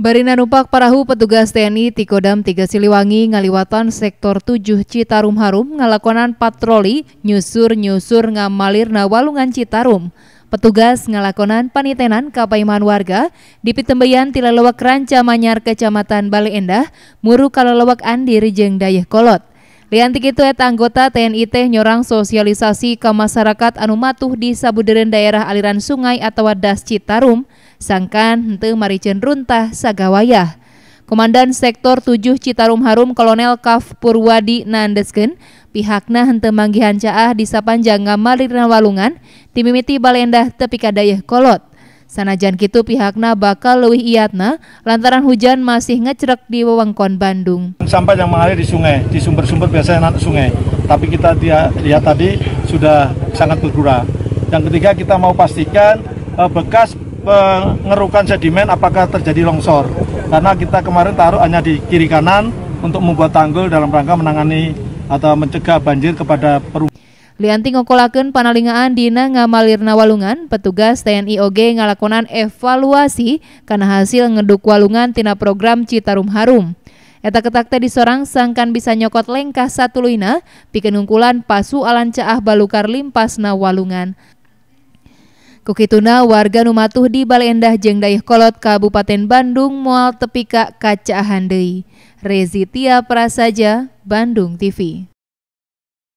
Barina numpak parahu petugas TNI Tikodam 3 Siliwangi ngaliwatan sektor 7 Citarum Harum ngalakonan patroli nyusur-nyusur ngamalir na walungan Citarum. Petugas ngalakonan panitenan kapaiman warga di pitembeyan tilalewak ranca manyar kecamatan Bale Endah, muru kalalewak andir jeng dayah kolot. Liantik itu eta anggota TNI teh nyorang sosialisasi ke masyarakat anu di sabuderen daerah aliran sungai atau das Citarum, sangkan henteu maricen runtah Sagawaya. Komandan Sektor 7 Citarum Harum Kolonel Kaf Purwadi Nandesken, pihakna henteu manggihan caah di sapanjang ngamalirna walungan timimiti balendah tepi kadayah kolot. Sanajan kitu pihakna bakal leuwih iatna lantaran hujan masih ngecrek di wewengkon Bandung. Sampah yang mengalir di sungai, di sumber-sumber biasanya anak sungai. Tapi kita dia, lihat tadi sudah sangat berkurang. Yang ketiga kita mau pastikan eh, bekas pengerukan sedimen apakah terjadi longsor. Karena kita kemarin taruh hanya di kiri kanan untuk membuat tanggul dalam rangka menangani atau mencegah banjir kepada perumahan. Lianti ngokolaken panalingaan dina ngamalirna walungan, petugas TNI OG ngalakonan evaluasi karena hasil ngeduk walungan tina program Citarum Harum. Eta ketakta disorang sangkan bisa nyokot lengkah satu luina, pikenungkulan pasu alancaah balukar limpasna walungan. Kukituna warga numatuh di Balendah Jengdaih Kolot Kabupaten Bandung Mual tepika kacaahan Rezitia Prasaja, Bandung TV.